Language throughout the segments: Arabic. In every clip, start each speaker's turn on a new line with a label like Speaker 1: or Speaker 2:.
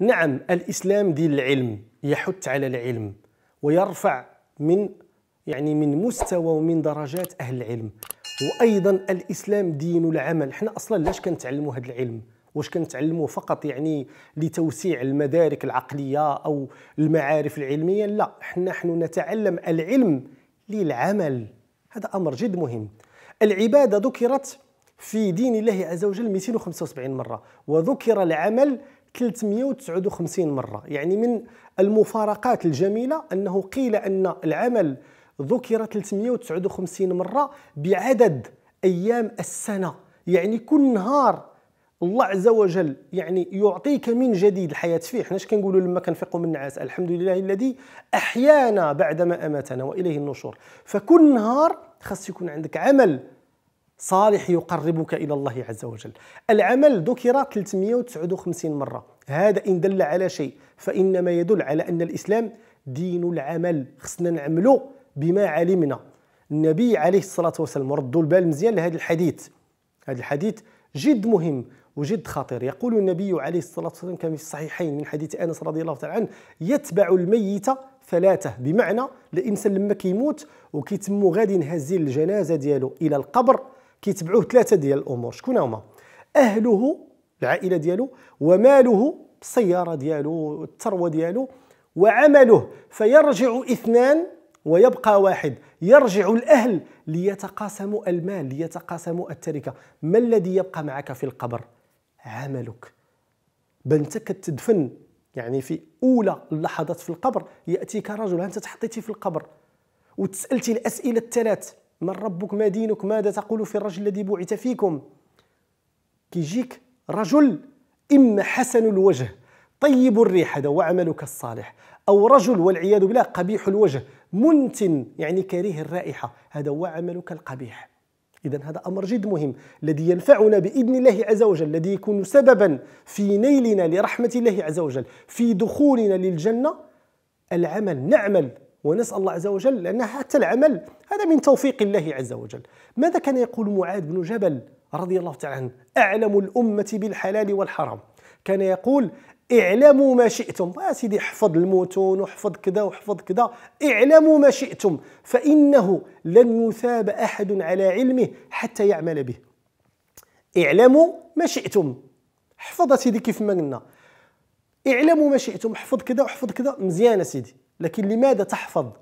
Speaker 1: نعم الإسلام دين العلم يحث على العلم ويرفع من يعني من مستوى ومن درجات أهل العلم وأيضا الإسلام دين العمل حنا أصلا لاش كنتعلموا هذا العلم واش كنتعلموا فقط يعني لتوسيع المدارك العقلية أو المعارف العلمية لا حنا نحن نتعلم العلم للعمل هذا أمر جد مهم العبادة ذكرت في دين الله عز وجل 275 مرة وذكر العمل 359 مرة يعني من المفارقات الجميلة أنه قيل أن العمل ذكر 359 مرة بعدد أيام السنة يعني كل نهار الله عز وجل يعني يعطيك من جديد الحياة فيه اش كنقولوا لما كنفيقوا من النعاس الحمد لله الذي أحيانا بعدما أماتنا وإليه النشور فكل نهار خاص يكون عندك عمل صالح يقربك الى الله عز وجل العمل ذكر 359 مره هذا ان دل على شيء فانما يدل على ان الاسلام دين العمل خصنا نعملو بما علمنا النبي عليه الصلاه والسلام ردوا البال مزيان لهذا الحديث هذا الحديث جد مهم وجد خطير يقول النبي عليه الصلاة والسلام كما في الصحيحين من حديث أنس رضي الله تعالى عنه يتبع الميت ثلاثة بمعنى الإنسان لما كيموت وكيتمو غادي نهزي الجنازة ديالو إلى القبر كيتبعوه ثلاثه ديال الامور شكون هما اهله العائله ديالو وماله السياره ديالو الثروه ديالو وعمله فيرجع اثنان ويبقى واحد يرجع الأهل ليتقاسموا المال ليتقاسموا التركة ما الذي يبقى معك في القبر؟ عملك بنتك كتدفن يعني في أولى اللحظات في القبر يأتيك رجل أنت تحطيتي في القبر وتسألتي الأسئلة الثلاث من ربك ما دينك ماذا تقول في الرجل الذي بعث فيكم كيجيك رجل إما حسن الوجه طيب الريح هذا وعملك الصالح أو رجل والعياذ بالله قبيح الوجه منتن يعني كريه الرائحة هذا وعملك القبيح إذا هذا أمر جد مهم الذي ينفعنا بإذن الله عز وجل الذي يكون سببا في نيلنا لرحمة الله عز وجل في دخولنا للجنة العمل نعمل ونسأل الله عز وجل لأن حتى العمل هذا من توفيق الله عز وجل ماذا كان يقول معاذ بن جبل رضي الله تعالى عنه أعلم الأمة بالحلال والحرام كان يقول اعلموا ما شئتم يا آه سيدي احفظ المتون واحفظ كذا واحفظ كذا اعلموا ما شئتم فإنه لن يثاب أحد على علمه حتى يعمل به اعلموا ما شئتم احفظ سيدي كيف ما قلنا اعلموا ما شئتم احفظ كذا واحفظ كذا مزيان سيدي لكن لماذا تحفظ؟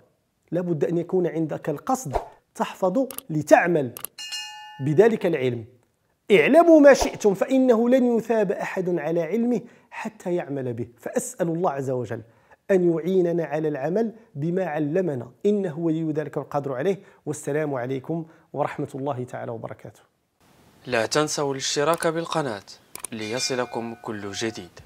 Speaker 1: لابد أن يكون عندك القصد تحفظ لتعمل بذلك العلم اعلموا ما شئتم فإنه لن يثاب أحد على علمه حتى يعمل به فأسأل الله عز وجل أن يعيننا على العمل بما علمنا إنه ولي ذلك القدر عليه والسلام عليكم ورحمة الله تعالى وبركاته لا تنسوا الاشتراك بالقناة ليصلكم كل جديد